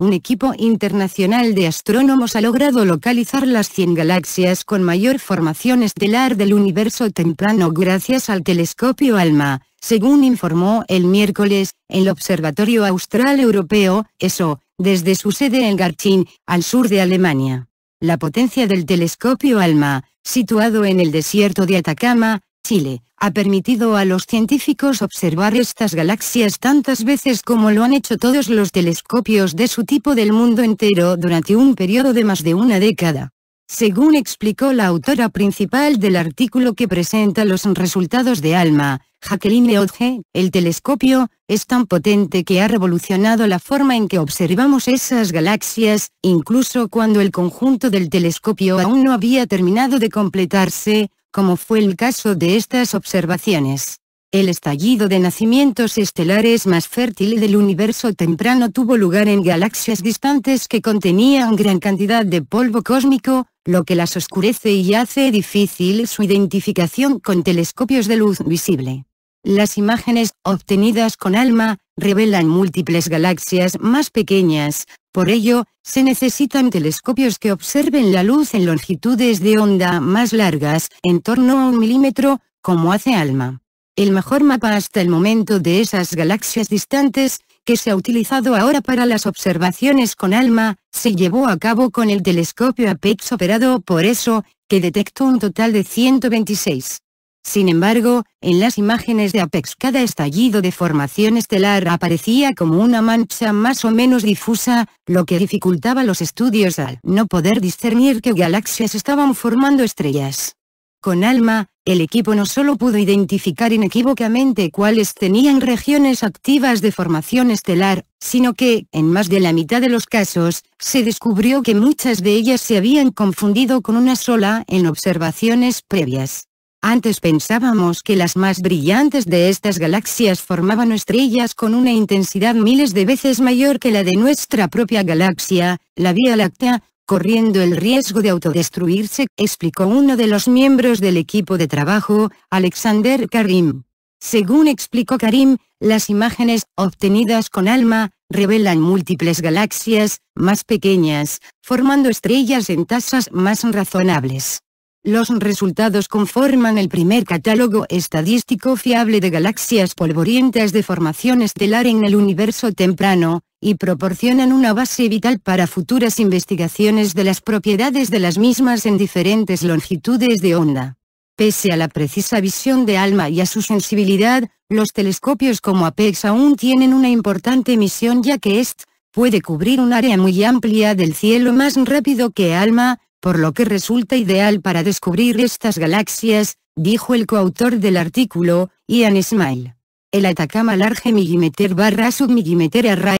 un equipo internacional de astrónomos ha logrado localizar las 100 galaxias con mayor formación estelar del universo temprano gracias al telescopio ALMA, según informó el miércoles, el Observatorio Austral Europeo, ESO, desde su sede en Garching, al sur de Alemania. La potencia del telescopio ALMA, situado en el desierto de Atacama, Chile, ha permitido a los científicos observar estas galaxias tantas veces como lo han hecho todos los telescopios de su tipo del mundo entero durante un periodo de más de una década. Según explicó la autora principal del artículo que presenta los resultados de ALMA, Jacqueline Odge, el telescopio, es tan potente que ha revolucionado la forma en que observamos esas galaxias, incluso cuando el conjunto del telescopio aún no había terminado de completarse, como fue el caso de estas observaciones. El estallido de nacimientos estelares más fértil del universo temprano tuvo lugar en galaxias distantes que contenían gran cantidad de polvo cósmico, lo que las oscurece y hace difícil su identificación con telescopios de luz visible. Las imágenes obtenidas con ALMA revelan múltiples galaxias más pequeñas, por ello, se necesitan telescopios que observen la luz en longitudes de onda más largas, en torno a un milímetro, como hace ALMA. El mejor mapa hasta el momento de esas galaxias distantes, que se ha utilizado ahora para las observaciones con ALMA, se llevó a cabo con el telescopio APEX operado por ESO, que detectó un total de 126. Sin embargo, en las imágenes de Apex cada estallido de formación estelar aparecía como una mancha más o menos difusa, lo que dificultaba los estudios al no poder discernir qué galaxias estaban formando estrellas. Con ALMA, el equipo no solo pudo identificar inequívocamente cuáles tenían regiones activas de formación estelar, sino que, en más de la mitad de los casos, se descubrió que muchas de ellas se habían confundido con una sola en observaciones previas. Antes pensábamos que las más brillantes de estas galaxias formaban estrellas con una intensidad miles de veces mayor que la de nuestra propia galaxia, la Vía Láctea, corriendo el riesgo de autodestruirse, explicó uno de los miembros del equipo de trabajo, Alexander Karim. Según explicó Karim, las imágenes obtenidas con ALMA revelan múltiples galaxias más pequeñas, formando estrellas en tasas más razonables. Los resultados conforman el primer catálogo estadístico fiable de galaxias polvorientas de formación estelar en el universo temprano, y proporcionan una base vital para futuras investigaciones de las propiedades de las mismas en diferentes longitudes de onda. Pese a la precisa visión de ALMA y a su sensibilidad, los telescopios como APEX aún tienen una importante misión ya que EST puede cubrir un área muy amplia del cielo más rápido que ALMA, por lo que resulta ideal para descubrir estas galaxias, dijo el coautor del artículo, Ian Smile. El Atacama Large Millimeter barra Submillimeter Array